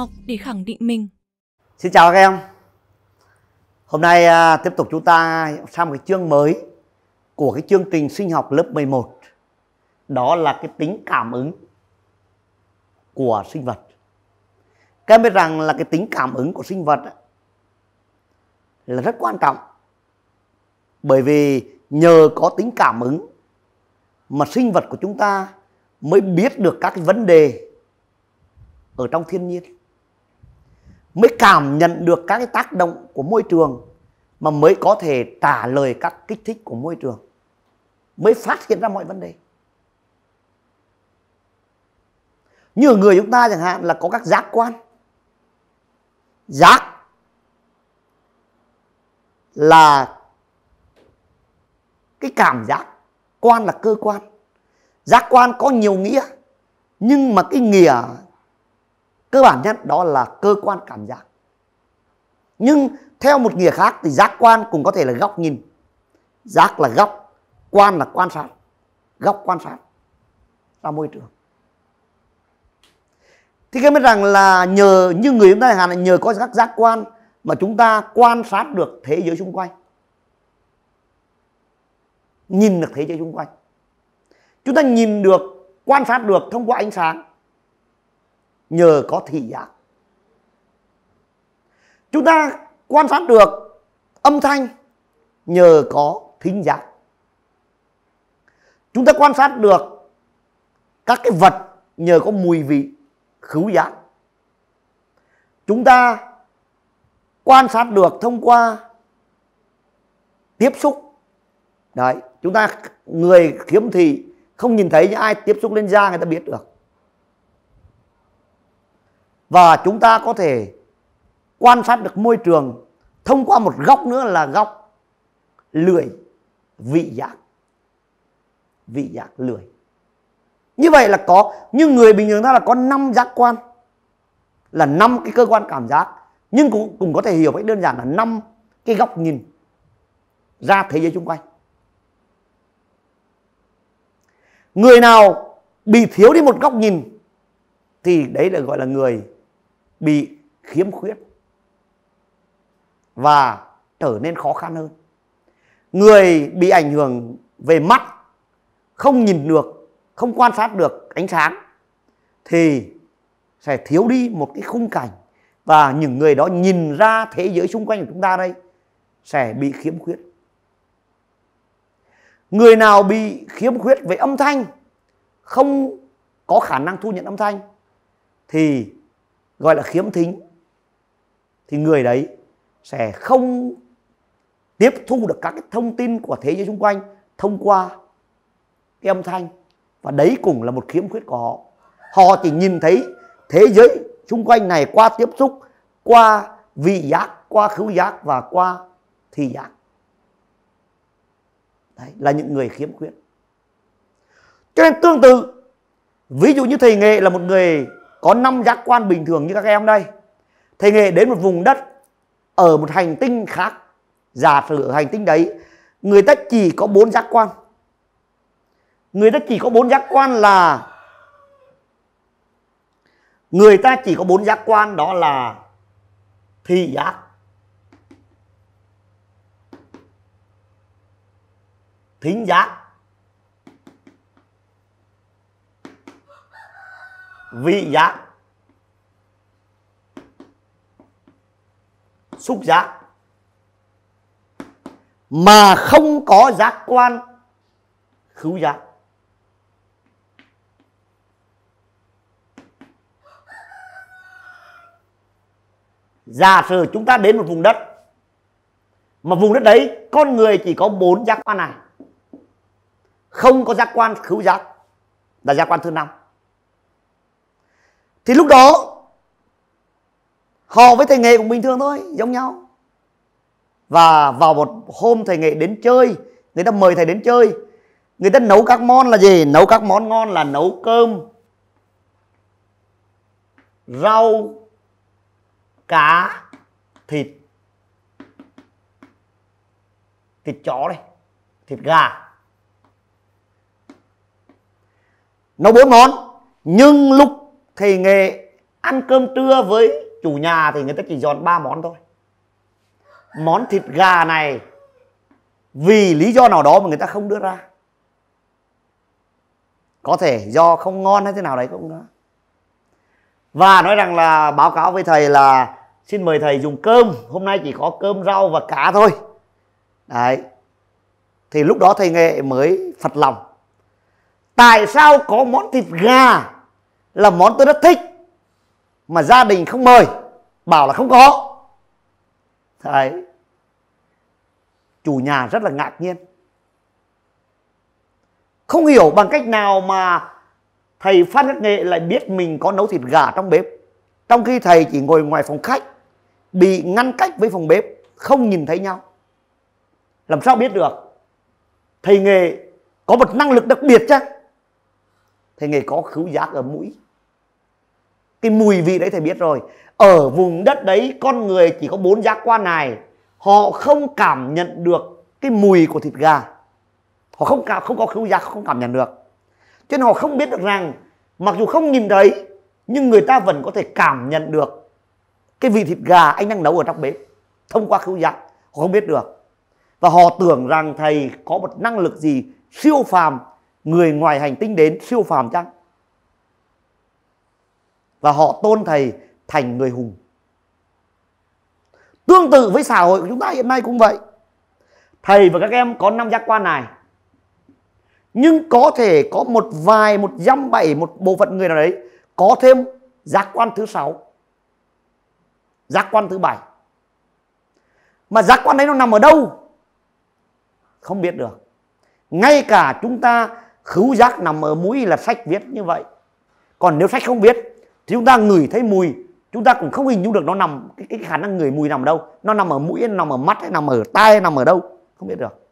học để khẳng định mình. Xin chào các em. Hôm nay à, tiếp tục chúng ta sang một cái chương mới của cái chương trình sinh học lớp 11. Đó là cái tính cảm ứng của sinh vật. Các em biết rằng là cái tính cảm ứng của sinh vật là rất quan trọng. Bởi vì nhờ có tính cảm ứng mà sinh vật của chúng ta mới biết được các cái vấn đề ở trong thiên nhiên mới cảm nhận được các cái tác động của môi trường mà mới có thể trả lời các kích thích của môi trường mới phát hiện ra mọi vấn đề như người chúng ta chẳng hạn là có các giác quan giác là cái cảm giác quan là cơ quan giác quan có nhiều nghĩa nhưng mà cái nghĩa cơ bản nhất đó là cơ quan cảm giác nhưng theo một nghĩa khác thì giác quan cũng có thể là góc nhìn giác là góc quan là quan sát góc quan sát là môi trường thì cái biết rằng là nhờ như người chúng ta hạn là nhờ có các giác quan mà chúng ta quan sát được thế giới xung quanh nhìn được thế giới xung quanh chúng ta nhìn được quan sát được thông qua ánh sáng nhờ có thị giác. Chúng ta quan sát được âm thanh nhờ có thính giác. Chúng ta quan sát được các cái vật nhờ có mùi vị khứu giác. Chúng ta quan sát được thông qua tiếp xúc. Đấy, chúng ta người khiếm thị không nhìn thấy những ai tiếp xúc lên da người ta biết được và chúng ta có thể quan sát được môi trường thông qua một góc nữa là góc lưỡi vị giác vị giác lưỡi như vậy là có nhưng người bình thường ta là có năm giác quan là năm cái cơ quan cảm giác nhưng cũng cũng có thể hiểu cách đơn giản là năm cái góc nhìn ra thế giới xung quanh người nào bị thiếu đi một góc nhìn thì đấy là gọi là người bị khiếm khuyết và trở nên khó khăn hơn người bị ảnh hưởng về mắt không nhìn được không quan sát được ánh sáng thì sẽ thiếu đi một cái khung cảnh và những người đó nhìn ra thế giới xung quanh của chúng ta đây sẽ bị khiếm khuyết người nào bị khiếm khuyết về âm thanh không có khả năng thu nhận âm thanh thì gọi là khiếm thính thì người đấy sẽ không tiếp thu được các cái thông tin của thế giới xung quanh thông qua cái âm thanh và đấy cũng là một khiếm khuyết của họ họ chỉ nhìn thấy thế giới xung quanh này qua tiếp xúc qua vị giác qua khứu giác và qua thị giác đấy, là những người khiếm khuyết cho nên tương tự ví dụ như thầy nghệ là một người có năm giác quan bình thường như các em đây thầy nghề đến một vùng đất ở một hành tinh khác giả sử hành tinh đấy người ta chỉ có bốn giác quan người ta chỉ có bốn giác quan là người ta chỉ có bốn giác quan đó là thị giác thính giác vị giác xúc giác mà không có giác quan khứu giác giả sử chúng ta đến một vùng đất mà vùng đất đấy con người chỉ có bốn giác quan này không có giác quan khứu giác là giác quan thứ năm thì lúc đó họ với thầy nghệ cũng bình thường thôi giống nhau và vào một hôm thầy nghệ đến chơi người ta mời thầy đến chơi người ta nấu các món là gì nấu các món ngon là nấu cơm rau cá thịt thịt chó đây thịt gà nấu bốn món nhưng lúc thì nghề ăn cơm trưa với chủ nhà thì người ta chỉ dọn ba món thôi món thịt gà này vì lý do nào đó mà người ta không đưa ra có thể do không ngon hay thế nào đấy cũng đó và nói rằng là báo cáo với thầy là xin mời thầy dùng cơm hôm nay chỉ có cơm rau và cá thôi đấy thì lúc đó thầy nghệ mới phật lòng tại sao có món thịt gà là món tôi rất thích mà gia đình không mời bảo là không có đấy chủ nhà rất là ngạc nhiên không hiểu bằng cách nào mà thầy phan khắc nghệ lại biết mình có nấu thịt gà trong bếp trong khi thầy chỉ ngồi ngoài phòng khách bị ngăn cách với phòng bếp không nhìn thấy nhau làm sao biết được thầy nghề có một năng lực đặc biệt chứ thầy nghề có khứu giác ở mũi cái mùi vị đấy thầy biết rồi ở vùng đất đấy con người chỉ có bốn giác quan này họ không cảm nhận được cái mùi của thịt gà họ không cảm không có khứu giác không cảm nhận được cho nên họ không biết được rằng mặc dù không nhìn thấy nhưng người ta vẫn có thể cảm nhận được cái vị thịt gà anh đang nấu ở trong bếp thông qua khứu giác họ không biết được và họ tưởng rằng thầy có một năng lực gì siêu phàm người ngoài hành tinh đến siêu phàm chăng và họ tôn thầy thành người hùng tương tự với xã hội của chúng ta hiện nay cũng vậy thầy và các em có năm giác quan này nhưng có thể có một vài một dăm bảy một bộ phận người nào đấy có thêm giác quan thứ sáu giác quan thứ bảy mà giác quan đấy nó nằm ở đâu không biết được ngay cả chúng ta khứu giác nằm ở mũi là sách viết như vậy còn nếu sách không biết thì chúng ta ngửi thấy mùi chúng ta cũng không hình dung được nó nằm cái, cái khả năng người mùi nằm ở đâu nó nằm ở mũi nó nằm ở mắt hay nằm ở tai hay nằm ở đâu không biết được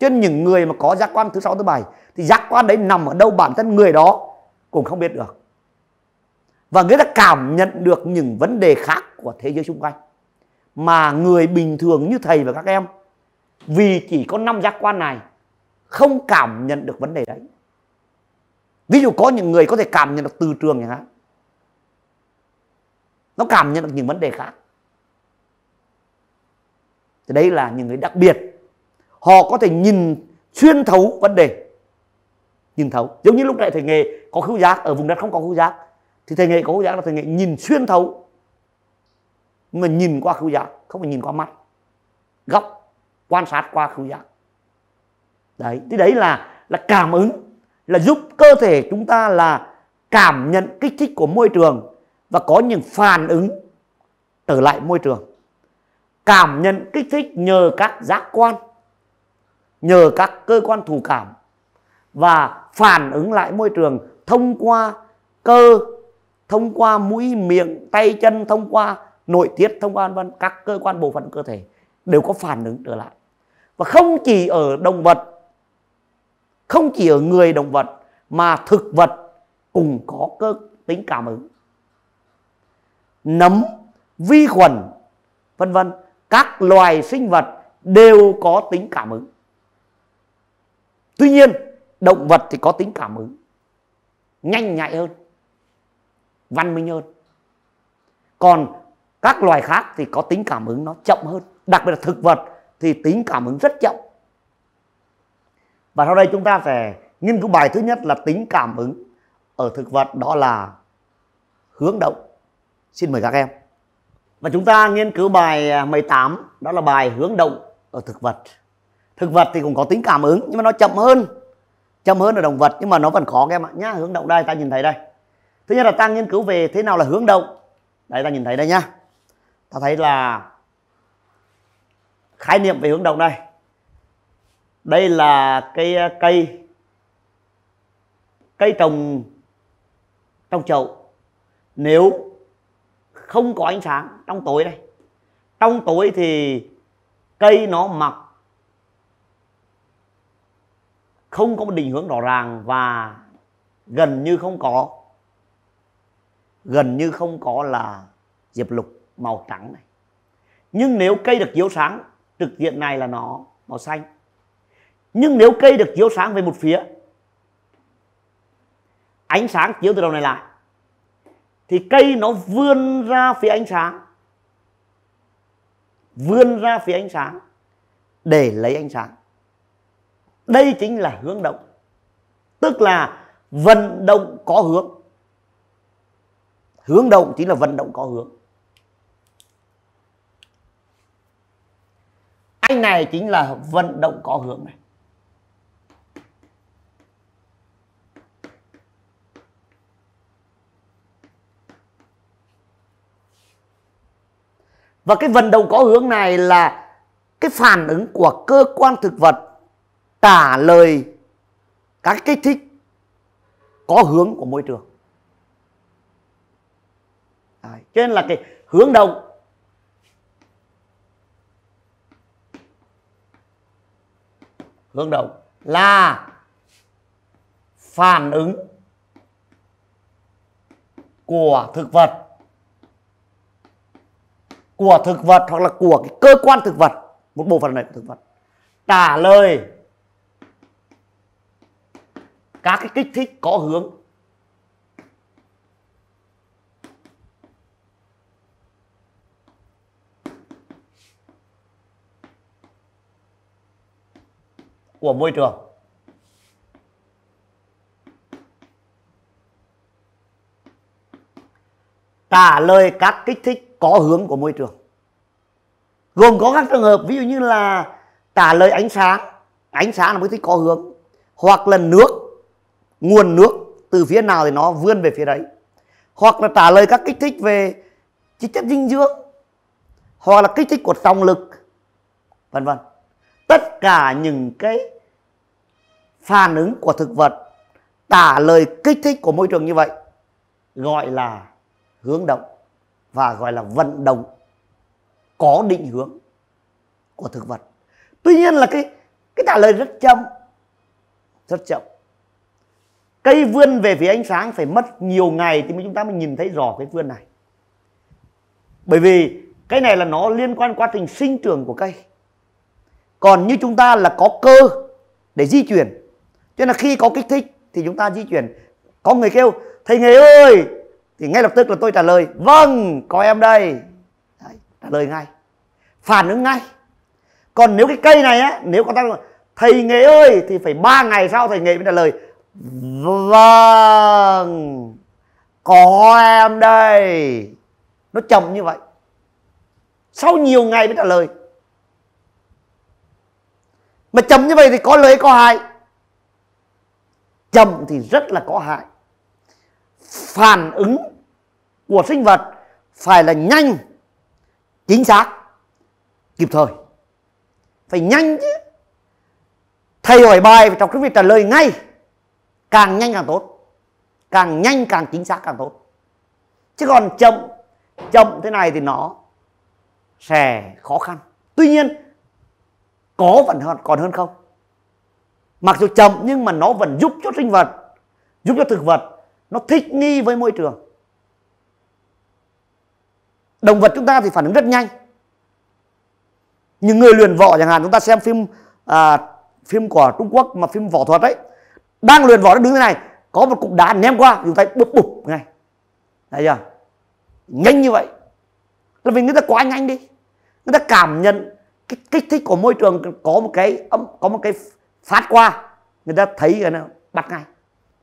trên những người mà có giác quan thứ sáu thứ bảy thì giác quan đấy nằm ở đâu bản thân người đó cũng không biết được và người ta cảm nhận được những vấn đề khác của thế giới xung quanh mà người bình thường như thầy và các em vì chỉ có năm giác quan này không cảm nhận được vấn đề đấy ví dụ có những người có thể cảm nhận được từ trường chẳng hạn nó cảm nhận được những vấn đề khác thì đây là những người đặc biệt họ có thể nhìn xuyên thấu vấn đề nhìn thấu giống như lúc này thầy nghề có khứu giác ở vùng đất không có khứu giác thì thầy nghề có khứu giác là thầy nghề nhìn xuyên thấu mà nhìn qua khứu giác không phải nhìn qua mắt góc quan sát qua khứu giác đấy thì đấy là là cảm ứng là giúp cơ thể chúng ta là cảm nhận kích thích của môi trường và có những phản ứng trở lại môi trường cảm nhận kích thích nhờ các giác quan nhờ các cơ quan thụ cảm và phản ứng lại môi trường thông qua cơ thông qua mũi miệng tay chân thông qua nội tiết thông qua vân các cơ quan bộ phận cơ thể đều có phản ứng trở lại và không chỉ ở động vật không chỉ ở người động vật mà thực vật cũng có cơ tính cảm ứng nấm vi khuẩn vân vân các loài sinh vật đều có tính cảm ứng tuy nhiên động vật thì có tính cảm ứng nhanh nhạy hơn văn minh hơn còn các loài khác thì có tính cảm ứng nó chậm hơn đặc biệt là thực vật thì tính cảm ứng rất chậm và sau đây chúng ta sẽ nghiên cứu bài thứ nhất là tính cảm ứng ở thực vật đó là hướng động Xin mời các em. Và chúng ta nghiên cứu bài 18 à, đó là bài hướng động ở thực vật. Thực vật thì cũng có tính cảm ứng nhưng mà nó chậm hơn. Chậm hơn ở động vật nhưng mà nó vẫn có các em ạ nhá. Hướng động đây ta nhìn thấy đây. Thứ nhất là ta nghiên cứu về thế nào là hướng động. đây ta nhìn thấy đây nhá. Ta thấy là khái niệm về hướng động đây. Đây là cây à, cây cây trồng trong chậu nếu không có ánh sáng trong tối đây trong tối thì cây nó mọc không có một định hướng rõ ràng và gần như không có gần như không có là diệp lục màu trắng này nhưng nếu cây được chiếu sáng trực diện này là nó màu xanh nhưng nếu cây được chiếu sáng về một phía ánh sáng chiếu từ đầu này lại thì cây nó vươn ra phía ánh sáng vươn ra phía ánh sáng để lấy ánh sáng đây chính là hướng động tức là vận động có hướng hướng động chính là vận động có hướng anh này chính là vận động có hướng này và cái vận động có hướng này là cái phản ứng của cơ quan thực vật trả lời các kích thích có hướng của môi trường Đấy. cho nên là cái hướng động hướng động là phản ứng của thực vật của thực vật hoặc là của cái cơ quan thực vật một bộ phận này của thực vật trả lời các cái kích thích có hướng của môi trường trả lời các kích thích có hướng của môi trường gồm có các trường hợp ví dụ như là trả lời ánh sáng ánh sáng là một thứ có hướng hoặc là nước nguồn nước từ phía nào thì nó vươn về phía đấy hoặc là trả lời các kích thích về chất chất dinh dưỡng hoặc là kích thích của trọng lực vân vân tất cả những cái phản ứng của thực vật trả lời kích thích của môi trường như vậy gọi là hướng động và gọi là vận động có định hướng của thực vật tuy nhiên là cái cái trả lời rất chậm rất chậm cây vươn về phía ánh sáng phải mất nhiều ngày thì mới chúng ta mới nhìn thấy rõ cái vươn này bởi vì cái này là nó liên quan quá trình sinh trưởng của cây còn như chúng ta là có cơ để di chuyển cho nên là khi có kích thích thì chúng ta di chuyển có người kêu thầy nghề ơi thì ngay lập tức là tôi trả lời vâng có em đây Đấy, trả lời ngay phản ứng ngay còn nếu cái cây này á nếu có tác thầy nghệ ơi thì phải ba ngày sau thầy nghệ mới trả lời vâng có em đây nó chậm như vậy sau nhiều ngày mới trả lời mà chậm như vậy thì có lợi có hại chậm thì rất là có hại phản ứng của sinh vật phải là nhanh chính xác kịp thời phải nhanh chứ thầy hỏi bài trong cái việc trả lời ngay càng nhanh càng tốt càng nhanh càng chính xác càng tốt chứ còn chậm chậm thế này thì nó sẽ khó khăn tuy nhiên có vẫn hơn còn hơn không mặc dù chậm nhưng mà nó vẫn giúp cho sinh vật giúp cho thực vật nó thích nghi với môi trường Động vật chúng ta thì phản ứng rất nhanh. Những người luyện võ chẳng hạn chúng ta xem phim à, phim của Trung Quốc mà phim võ thuật ấy đang luyện võ nó đứng thế này có một cục đá ném qua dùng tay bụp bụp ngay thấy chưa nhanh như vậy là vì người ta quá nhanh đi người ta cảm nhận cái kích thích của môi trường có một cái có một cái phát qua người ta thấy cái nó bắt ngay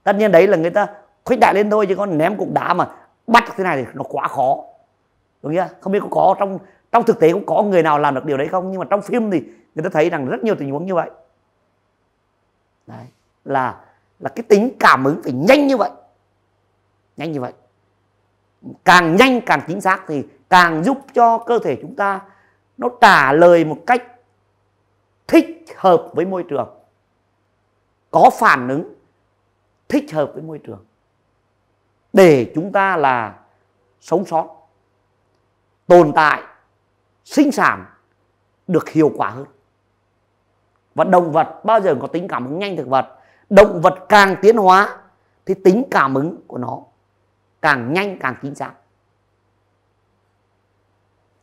tất nhiên đấy là người ta khuếch đại lên thôi chứ còn ném cục đá mà bắt thế này thì nó quá khó đúng chưa không biết có, có trong trong thực tế cũng có người nào làm được điều đấy không nhưng mà trong phim thì người ta thấy rằng rất nhiều tình huống như vậy đấy là là cái tính cảm ứng phải nhanh như vậy nhanh như vậy càng nhanh càng chính xác thì càng giúp cho cơ thể chúng ta nó trả lời một cách thích hợp với môi trường có phản ứng thích hợp với môi trường để chúng ta là sống sót tồn tại sinh sản được hiệu quả hơn và động vật bao giờ có tính cảm ứng nhanh thực vật động vật càng tiến hóa thì tính cảm ứng của nó càng nhanh càng chính xác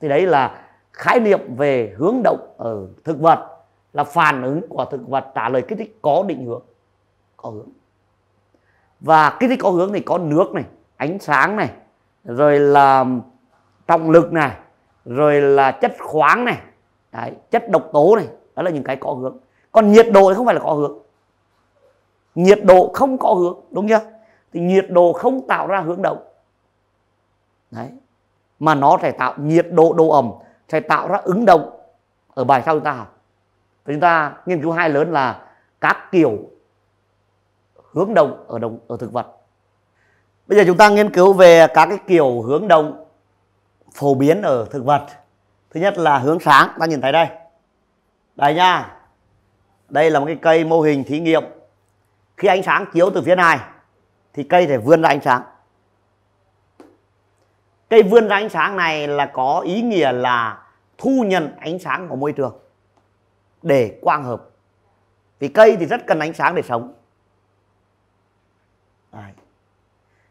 thì đấy là khái niệm về hướng động ở thực vật là phản ứng của thực vật trả lời kích thích có định hướng có hướng và kích thích có hướng thì có nước này ánh sáng này rồi là trọng lực này rồi là chất khoáng này đấy, chất độc tố này đó là những cái có hướng còn nhiệt độ thì không phải là có hướng nhiệt độ không có hướng đúng chưa thì nhiệt độ không tạo ra hướng động đấy mà nó sẽ tạo nhiệt độ độ ẩm sẽ tạo ra ứng động ở bài sau chúng ta học và chúng ta nghiên cứu hai lớn là các kiểu hướng động ở đồng ở thực vật bây giờ chúng ta nghiên cứu về các cái kiểu hướng động phổ biến ở thực vật thứ nhất là hướng sáng ta nhìn thấy đây đây nha đây là một cái cây mô hình thí nghiệm khi ánh sáng chiếu từ phía này thì cây thể vươn ra ánh sáng cây vươn ra ánh sáng này là có ý nghĩa là thu nhận ánh sáng của môi trường để quang hợp vì cây thì rất cần ánh sáng để sống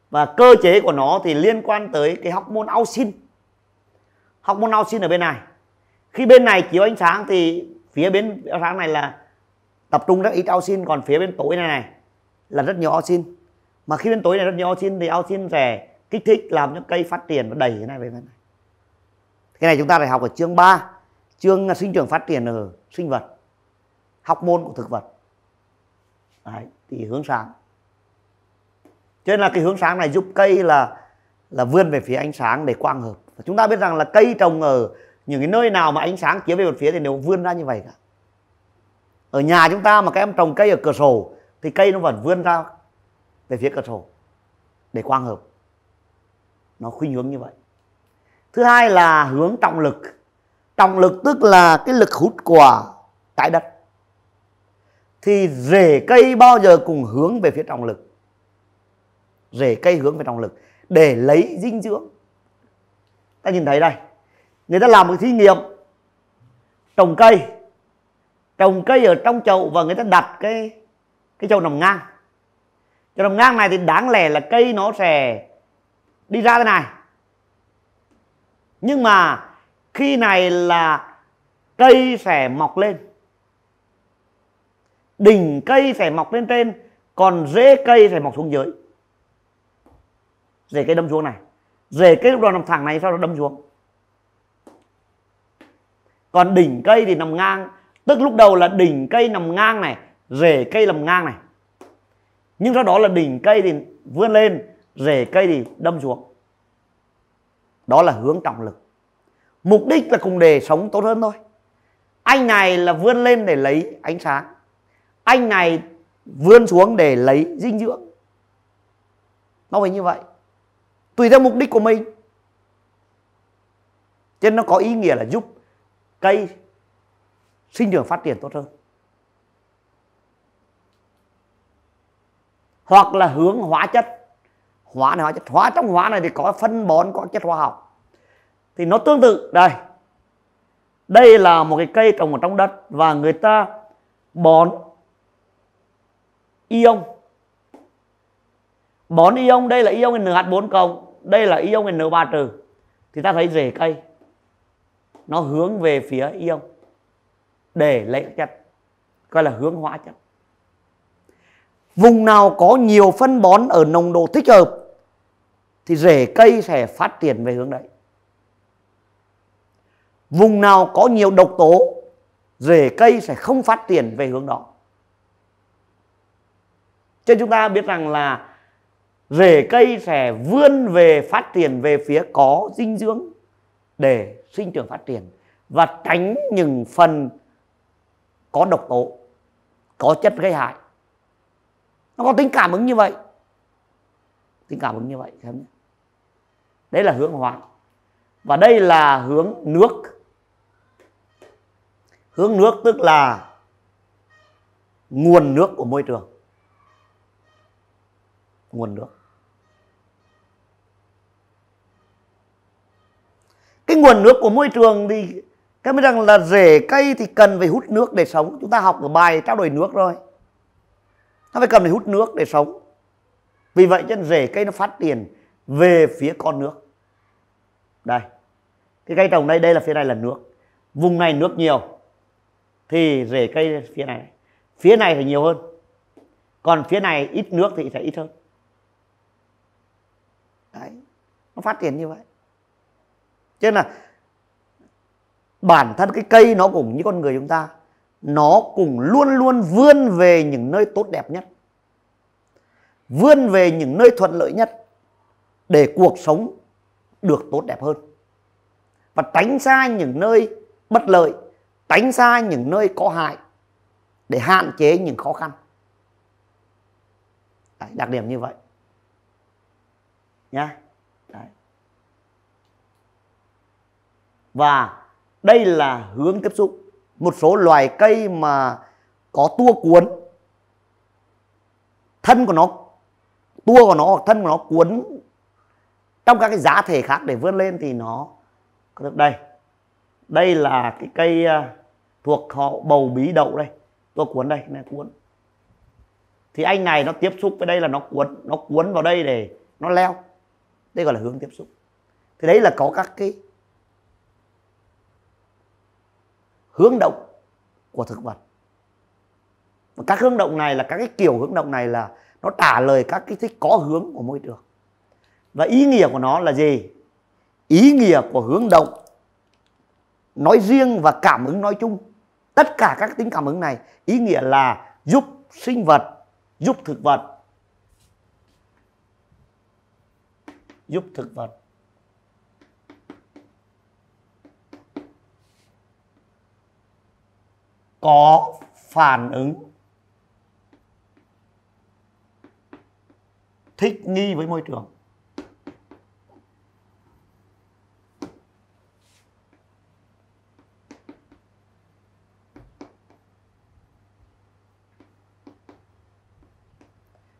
và cơ chế của nó thì liên quan tới cái hormone auxin học môn oxy ở bên này khi bên này chiếu ánh sáng thì phía bên ánh sáng này là tập trung rất ít oxy còn phía bên tối này này là rất nhiều oxy mà khi bên tối này rất nhiều oxy thì oxy sẽ kích thích làm cho cây phát triển và đầy thế này về bên này cái này chúng ta phải học ở chương 3 chương sinh trưởng phát triển ở sinh vật học môn của thực vật Đấy, thì hướng sáng cho nên là cái hướng sáng này giúp cây là là vươn về phía ánh sáng để quang hợp và chúng ta biết rằng là cây trồng ở những cái nơi nào mà ánh sáng chiếu về một phía thì đều vươn ra như vậy cả ở nhà chúng ta mà các em trồng cây ở cửa sổ thì cây nó vẫn vươn ra về phía cửa sổ để quang hợp nó khuynh hướng như vậy thứ hai là hướng trọng lực trọng lực tức là cái lực hút của trái đất thì rễ cây bao giờ cũng hướng về phía trọng lực rễ cây hướng về trọng lực để lấy dinh dưỡng ta nhìn thấy đây người ta làm một thí nghiệm trồng cây trồng cây ở trong chậu và người ta đặt cái cái chậu nằm ngang chậu nằm ngang này thì đáng lẽ là cây nó sẽ đi ra thế này nhưng mà khi này là cây sẽ mọc lên đỉnh cây sẽ mọc lên trên còn rễ cây sẽ mọc xuống dưới rễ cây đâm xuống này rề cái lúc đó nằm thẳng này sau đó đâm xuống còn đỉnh cây thì nằm ngang tức lúc đầu là đỉnh cây nằm ngang này rề cây nằm ngang này nhưng sau đó là đỉnh cây thì vươn lên rề cây thì đâm xuống đó là hướng trọng lực mục đích là cùng để sống tốt hơn thôi anh này là vươn lên để lấy ánh sáng anh này vươn xuống để lấy dinh dưỡng nó phải như vậy tùy theo mục đích của mình cho nên nó có ý nghĩa là giúp cây sinh trưởng phát triển tốt hơn hoặc là hướng hóa chất hóa này hóa chất hóa trong hóa này thì có phân bón có chất hóa học thì nó tương tự đây đây là một cái cây trồng ở trong đất và người ta bón ion bón ion đây là ion NH4 cộng đây là ion N3 trừ thì ta thấy rễ cây nó hướng về phía ion để lấy chất gọi là hướng hóa chất vùng nào có nhiều phân bón ở nồng độ thích hợp thì rễ cây sẽ phát triển về hướng đấy vùng nào có nhiều độc tố rễ cây sẽ không phát triển về hướng đó cho chúng ta biết rằng là rễ cây sẽ vươn về phát triển về phía có dinh dưỡng để sinh trưởng phát triển và tránh những phần có độc tố có chất gây hại nó có tính cảm ứng như vậy tính cảm ứng như vậy xem đấy là hướng hóa và đây là hướng nước hướng nước tức là nguồn nước của môi trường nguồn nước cái nguồn nước của môi trường thì các biết rằng là rễ cây thì cần phải hút nước để sống chúng ta học ở bài trao đổi nước rồi nó phải cần phải hút nước để sống vì vậy chân rễ cây nó phát triển về phía con nước đây cái cây trồng đây đây là phía này là nước vùng này nước nhiều thì rễ cây phía này phía này thì nhiều hơn còn phía này ít nước thì sẽ ít hơn nó phát triển như vậy cho nên là bản thân cái cây nó cũng như con người chúng ta nó cũng luôn luôn vươn về những nơi tốt đẹp nhất vươn về những nơi thuận lợi nhất để cuộc sống được tốt đẹp hơn và tránh xa những nơi bất lợi tránh xa những nơi có hại để hạn chế những khó khăn đặc điểm như vậy nhá Đấy. và đây là hướng tiếp xúc một số loài cây mà có tua cuốn thân của nó tua của nó hoặc thân của nó cuốn trong các cái giá thể khác để vươn lên thì nó đây đây là cái cây à, thuộc họ bầu bí đậu đây tua cuốn đây này cuốn thì anh này nó tiếp xúc với đây là nó cuốn nó cuốn vào đây để nó leo đây gọi là hướng tiếp xúc thì đấy là có các cái hướng động của thực vật và các hướng động này là các cái kiểu hướng động này là nó trả lời các cái thích có hướng của môi trường và ý nghĩa của nó là gì ý nghĩa của hướng động nói riêng và cảm ứng nói chung tất cả các tính cảm ứng này ý nghĩa là giúp sinh vật giúp thực vật giúp thực vật có phản ứng thích nghi với môi trường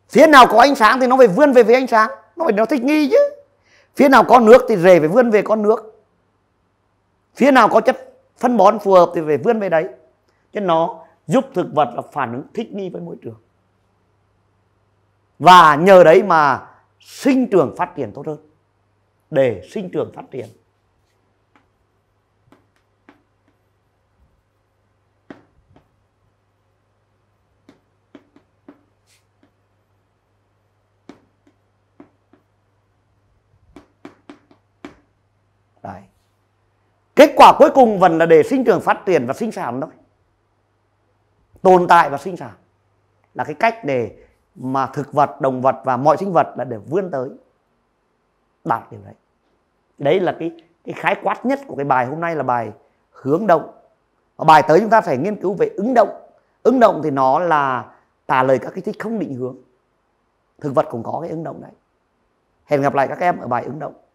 phía nào có ánh sáng thì nó phải vươn về với ánh sáng nó phải nó thích nghi chứ phía nào có nước thì rề phải vươn về con nước phía nào có chất phân bón phù hợp thì phải vươn về đấy chứ nó giúp thực vật là phản ứng thích nghi với môi trường và nhờ đấy mà sinh trưởng phát triển tốt hơn để sinh trưởng phát triển Đấy. Kết quả cuối cùng vẫn là để sinh trưởng phát triển và sinh sản thôi. Tồn tại và sinh sản. Là cái cách để mà thực vật, động vật và mọi sinh vật là để vươn tới. Đạt điều đấy. Đấy là cái cái khái quát nhất của cái bài hôm nay là bài hướng động. Và bài tới chúng ta phải nghiên cứu về ứng động. Ứng động thì nó là trả lời các cái thích không định hướng. Thực vật cũng có cái ứng động đấy. Hẹn gặp lại các em ở bài ứng động.